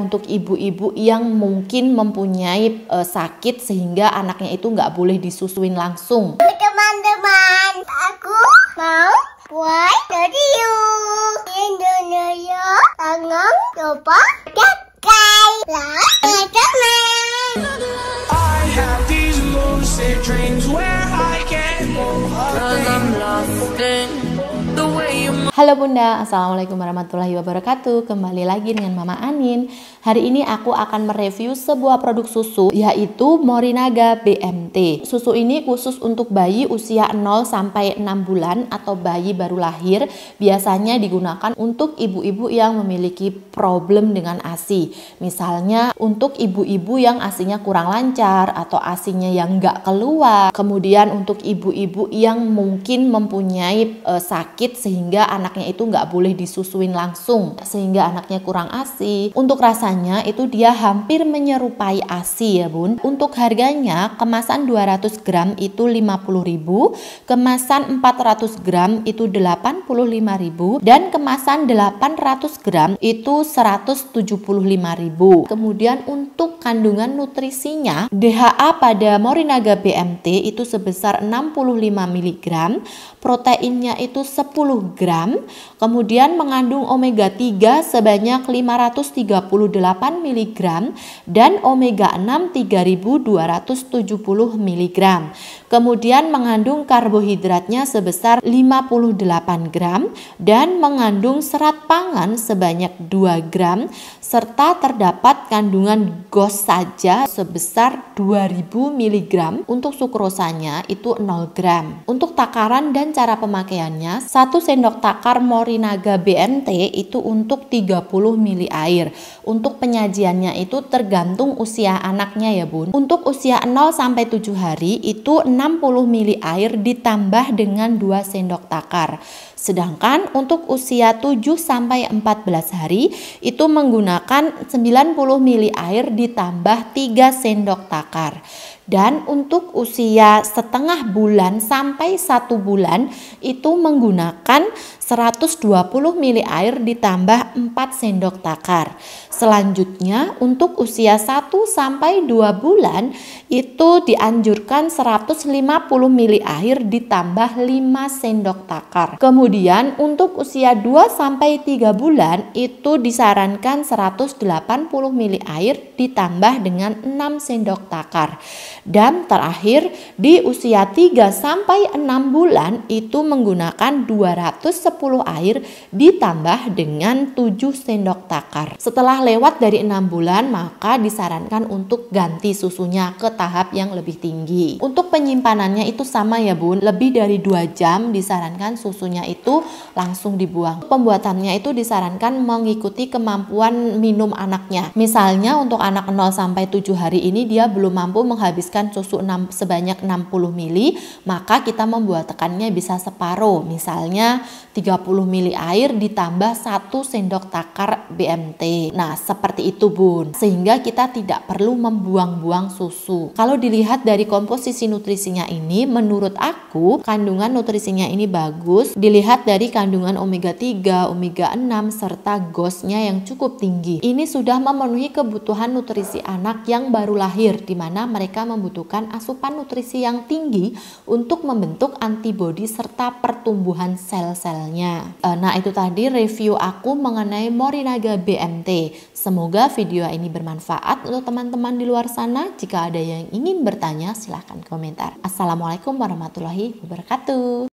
untuk ibu-ibu yang mungkin mempunyai e, sakit sehingga anaknya itu nggak boleh disusuin langsung. Teman-teman, aku mau buat radio Indonesia tangan coba gagal lah teman. dreams where I Halo Bunda, Assalamualaikum warahmatullahi wabarakatuh Kembali lagi dengan Mama Anin Hari ini aku akan mereview sebuah produk susu Yaitu Morinaga BMT Susu ini khusus untuk bayi usia 0 sampai 6 bulan Atau bayi baru lahir Biasanya digunakan untuk ibu-ibu yang memiliki problem dengan ASI Misalnya untuk ibu-ibu yang asinya kurang lancar Atau asinya yang gak keluar Kemudian untuk ibu-ibu yang mungkin mempunyai e, sakit sehingga anak anaknya itu nggak boleh disusuin langsung sehingga anaknya kurang ASI. Untuk rasanya itu dia hampir menyerupai ASI ya bun. Untuk harganya kemasan 200 gram itu ribu kemasan 400 gram itu ribu dan kemasan 800 gram itu ribu Kemudian untuk kandungan nutrisinya DHA pada Morinaga BMT itu sebesar 65 mg, proteinnya itu 10 gram, kemudian mengandung omega 3 sebanyak 538 mg dan omega 6 3270 mg. Kemudian mengandung karbohidratnya sebesar 58 gram dan mengandung serat pangan sebanyak 2 gram serta terdapat kandungan gos saja sebesar 2000 mg untuk sukrosanya itu 0 gram. Untuk takaran dan cara pemakaiannya, 1 sendok tak akar Morinaga BMT itu untuk 30 mili air. Untuk penyajiannya itu tergantung usia anaknya ya bun. Untuk usia 0 sampai 7 hari itu 60 mili air ditambah dengan 2 sendok takar. Sedangkan untuk usia 7 sampai 14 hari itu menggunakan 90 mili air ditambah 3 sendok takar. Dan untuk usia setengah bulan sampai satu bulan itu menggunakan 120 ml ditambah 4 sendok takar. Selanjutnya untuk usia 1 sampai 2 bulan itu dianjurkan 150 ml ditambah 5 sendok takar. Kemudian untuk usia 2 sampai 3 bulan itu disarankan 180 ml ditambah dengan 6 sendok takar. Dan terakhir di usia 3 sampai 6 bulan itu menggunakan 210 air ditambah dengan 7 sendok takar. Setelah lewat dari 6 bulan maka disarankan untuk ganti susunya ke tahap yang lebih tinggi. Untuk penyimpanannya itu sama ya bun, lebih dari 2 jam disarankan susunya itu langsung dibuang. Pembuatannya itu disarankan mengikuti kemampuan minum anaknya. Misalnya untuk anak 0 sampai 7 hari ini dia belum mampu menghabiskan menghabiskan susu 6, sebanyak 60 ml, maka kita membuat tekannya bisa separuh. Misalnya 30 ml air ditambah 1 sendok takar BMT. Nah, seperti itu Bun. Sehingga kita tidak perlu membuang-buang susu. Kalau dilihat dari komposisi nutrisinya ini, menurut aku kandungan nutrisinya ini bagus. Dilihat dari kandungan omega 3, omega 6 serta GOSnya yang cukup tinggi. Ini sudah memenuhi kebutuhan nutrisi anak yang baru lahir di mana mereka membutuhkan membutuhkan asupan nutrisi yang tinggi untuk membentuk antibodi serta pertumbuhan sel-selnya. Eh, nah, itu tadi review aku mengenai Morinaga BMT. Semoga video ini bermanfaat untuk teman-teman di luar sana. Jika ada yang ingin bertanya, silahkan komentar. Assalamualaikum warahmatullahi wabarakatuh.